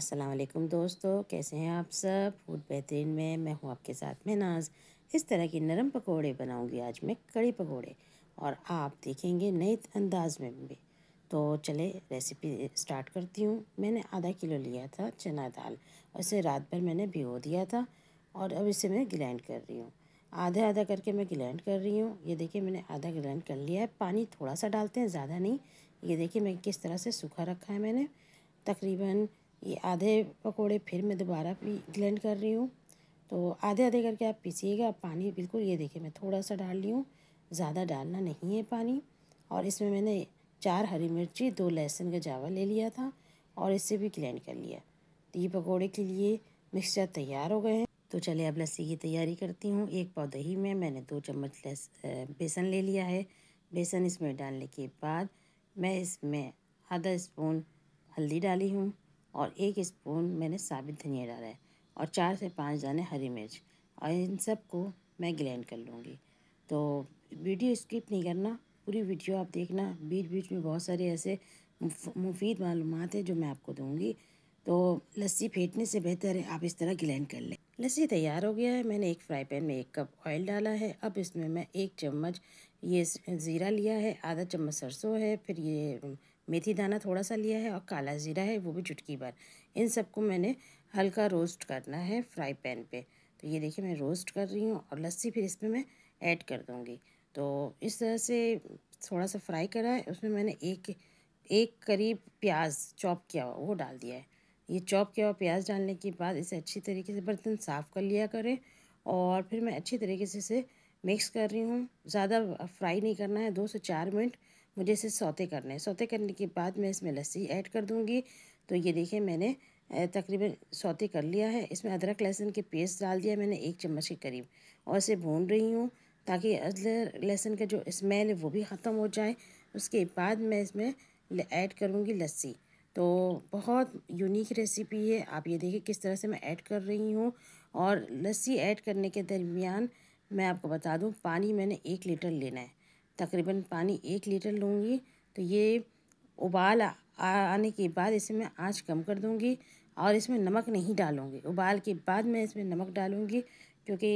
अस्सलाम वालेकुम दोस्तों कैसे हैं आप सब फूड बेहतरीन में मैं हूँ आपके साथ में नाज इस तरह की नरम पकोड़े बनाऊंगी आज मैं कड़ी पकोड़े और आप देखेंगे नए अंदाज में भी तो चले रेसिपी स्टार्ट करती हूँ मैंने आधा किलो लिया था चना दाल और इसे रात भर मैंने भिगो दिया था और अब इसे मैं ग्राइंड कर रही हूँ आधा आधा करके मैं ग्राइंड कर रही हूँ ये देखिए मैंने आधा ग्राइंड कर लिया है पानी थोड़ा सा डालते हैं ज़्यादा नहीं ये देखिए मैं किस तरह से सूखा रखा है मैंने तकरीबन ये आधे पकोड़े फिर मैं दोबारा ब्लेंड कर रही हूँ तो आधे आधे करके आप पीसीएगा पानी बिल्कुल ये देखिए मैं थोड़ा सा डाल रही हूँ ज़्यादा डालना नहीं है पानी और इसमें मैंने चार हरी मिर्ची दो लहसुन का जावा ले लिया था और इससे भी ग्लैंड कर लिया तो ये पकौड़े के लिए मिक्सचर तैयार हो गए हैं तो चलिए अब लस्सी की तैयारी करती हूँ एक पाव दही में मैंने दो चम्मच लस बेसन ले लिया है बेसन इसमें डालने के बाद मैं इसमें आधा स्पून हल्दी डाली हूँ और एक स्पून मैंने साबित धनिया डाला है और चार से पाँच दाने हरी मिर्च और इन सब को मैं ग्लैंड कर लूँगी तो वीडियो स्किप नहीं करना पूरी वीडियो आप देखना बीच बीच में बहुत सारे ऐसे मुफीद मालूम हैं जो मैं आपको दूँगी तो लस्सी फेंटने से बेहतर है आप इस तरह ग्लैंड कर लें लस्सी तैयार हो गया है मैंने एक फ्राई पैन में एक कप ऑयल डाला है अब इसमें मैं एक चम्मच ये ज़ीरा लिया है आधा चम्मच सरसों है फिर ये मेथी दाना थोड़ा सा लिया है और काला ज़ीरा है वो भी चुटकी भर इन सबको मैंने हल्का रोस्ट करना है फ्राई पैन पे तो ये देखिए मैं रोस्ट कर रही हूँ और लस्सी फिर इसमें मैं ऐड कर दूँगी तो इस तरह से थोड़ा सा फ्राई करा है उसमें मैंने एक एक करीब प्याज चॉप किया हुआ वो डाल दिया है ये चॉप किया हुआ प्याज डालने के बाद इसे अच्छी तरीके से बर्तन साफ़ कर लिया करें और फिर मैं अच्छी तरीके से इसे मिक्स कर रही हूँ ज़्यादा फ्राई नहीं करना है दो से चार मिनट मुझे इसे सौते करना है सौते करने के बाद मैं इसमें लस्सी ऐड कर दूँगी तो ये देखिए मैंने तकरीबन सौते कर लिया है इसमें अदरक लहसुन के पेस्ट डाल दिया मैंने एक चम्मच के करीब और इसे भून रही हूँ ताकि अदरक लहसुन का जो स्मेल है वो भी ख़त्म हो जाए उसके बाद मैं इसमें ऐड करूँगी लस्सी तो बहुत यूनिक रेसिपी है आप ये देखिए किस तरह से मैं ऐड कर रही हूँ और लस्सी ऐड करने के दरमियान मैं आपको बता दूँ पानी मैंने एक लीटर लेना है तकरीबन पानी एक लीटर लूँगी तो ये उबाल आने के बाद इसे मैं आँच कम कर दूँगी और इसमें नमक नहीं डालूँगी उबाल के बाद मैं इसमें नमक डालूँगी क्योंकि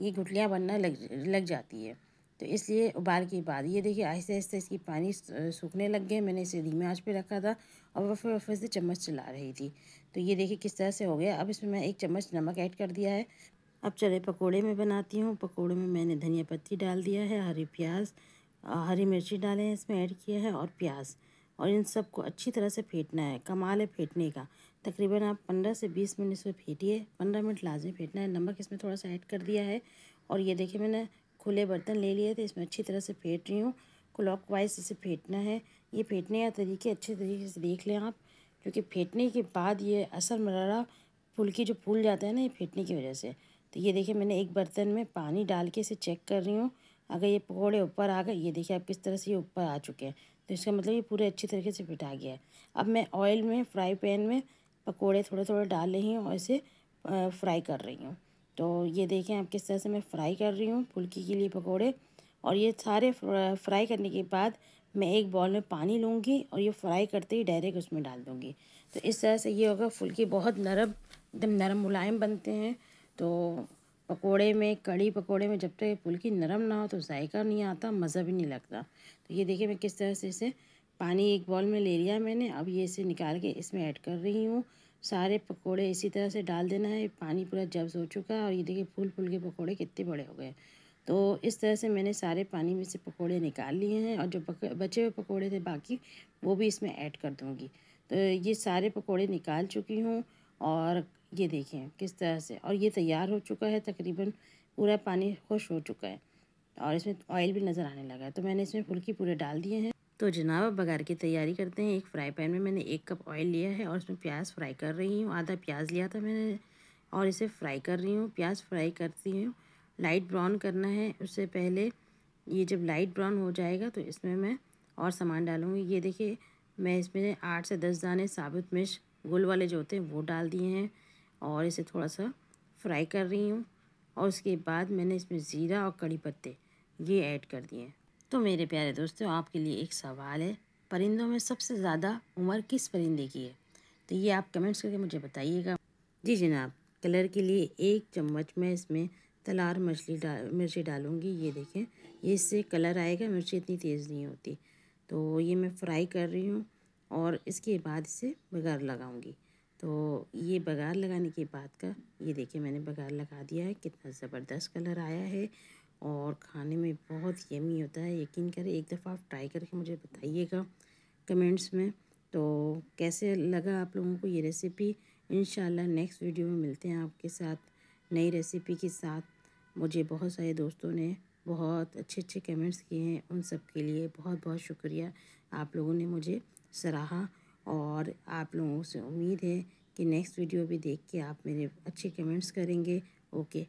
ये गुटलियाँ बनना लग लग जाती है तो इसलिए उबाल के बाद ये देखिए आहिस्ते आहिस्ते इसकी पानी सूखने लग गए मैंने इसे धीमे आँच पर रखा था और फिर वफ़े से चम्मच चला रही थी तो ये देखिए किस तरह से हो गया अब इसमें मैं एक चम्मच नमक ऐड कर दिया है अब चले पकोड़े में बनाती हूँ पकोड़े में मैंने धनिया पत्ती डाल दिया है हरी प्याज हरी मिर्ची डाले हैं इसमें ऐड किया है और प्याज और इन सबको अच्छी तरह से फेंटना है कमाल है फेंटने का तकरीबन आप पंद्रह से बीस मिनट इसमें फेंटिए पंद्रह मिनट लाजमी फेंटना है नमक इसमें थोड़ा सा ऐड कर दिया है और ये देखिए मैंने खुले बर्तन ले लिए थे इसमें अच्छी तरह से फेंट रही हूँ क्लॉक वाइज इसे फेंटना है ये फेंटने का तरीके अच्छे तरीके से देख लें आप क्योंकि फेंटने के बाद ये असर मरारा फूल की जो फूल जाता है ना ये फेंटने की वजह से तो ये देखिए मैंने एक बर्तन में पानी डाल के इसे चेक कर रही हूँ अगर ये पकौड़े ऊपर आ गए ये देखिए आप किस तरह से ये ऊपर आ चुके हैं तो इसका मतलब ये पूरे अच्छी तरीके से पिटा गया है अब मैं ऑयल में फ्राई पैन में पकौड़े थोड़े थोड़े डाल रही हूँ और इसे फ्राई कर रही हूँ तो ये देखें आप किस तरह से मैं फ्राई कर रही हूँ फुल्की के लिए पकौड़े और ये सारे फ्राई करने के बाद मैं एक बॉल में पानी लूँगी और ये फ्राई करते ही डायरेक्ट उसमें डाल दूँगी तो इस तरह से ये होगा फुल्की बहुत नरम एकदम नरम मुलायम बनते हैं तो पकोड़े में कड़ी पकोड़े में जब तक फुल्की नरम ना हो तो जायका नहीं आता मज़ा भी नहीं लगता तो ये देखिए मैं किस तरह से इसे पानी एक बॉल में ले लिया मैंने अब ये इसे निकाल के इसमें ऐड कर रही हूँ सारे पकोड़े इसी तरह से डाल देना है पानी पूरा जब्स हो चुका है और ये देखिए फूल फूल के पकोड़े कितने बड़े हो गए तो इस तरह से मैंने सारे पानी में से पकोड़े निकाल लिए हैं और जो बचे हुए पकोड़े थे बाकी वो भी इसमें ऐड कर दूँगी तो ये सारे पकोड़े निकाल चुकी हूँ और ये देखें किस तरह से और ये तैयार हो चुका है तकरीबन पूरा पानी खुश हो चुका है और इसमें ऑयल भी नज़र आने लगा है तो मैंने इसमें फुल्की पूरे डाल दिए हैं तो जनाब अब बघार की तैयारी करते हैं एक फ्राई पैन में मैंने एक कप ऑयल लिया है और उसमें प्याज फ्राई कर रही हूँ आधा प्याज लिया था मैंने और इसे फ्राई कर रही हूँ प्याज फ्राई करती हूँ लाइट ब्राउन करना है उससे पहले ये जब लाइट ब्राउन हो जाएगा तो इसमें मैं और सामान डालूँगी ये देखिए मैं इसमें आठ से दस दाने साबुत मिर्च गुल वाले जो होते हैं वो डाल दिए हैं और इसे थोड़ा सा फ्राई कर रही हूँ और उसके बाद मैंने इसमें ज़ीरा और कड़ी पत्ते ये ऐड कर दिए तो मेरे प्यारे दोस्तों आपके लिए एक सवाल है परिंदों में सबसे ज़्यादा उम्र किस परिंदे की है तो ये आप कमेंट्स करके मुझे बताइएगा जी जनाब कलर के लिए एक चम्मच मैं इसमें तलार मछली डाल मिर्ची डालूँगी ये देखें ये इससे कलर आएगा मिर्ची इतनी तेज़ नहीं होती तो ये मैं फ्राई कर रही हूँ और इसके बाद इसे बगैर लगाऊँगी तो ये बघार लगाने के बाद का ये देखिए मैंने बघार लगा दिया है कितना ज़बरदस्त कलर आया है और खाने में बहुत यमी होता है यकीन करें एक दफ़ा आप ट्राई करके मुझे बताइएगा कमेंट्स में तो कैसे लगा आप लोगों को ये रेसिपी इन नेक्स्ट वीडियो में मिलते हैं आपके साथ नई रेसिपी के साथ मुझे बहुत सारे दोस्तों ने बहुत अच्छे अच्छे कमेंट्स किए हैं उन सब के लिए बहुत बहुत शुक्रिया आप लोगों ने मुझे सराहा और आप लोगों से उम्मीद है कि नेक्स्ट वीडियो भी देख के आप मेरे अच्छे कमेंट्स करेंगे ओके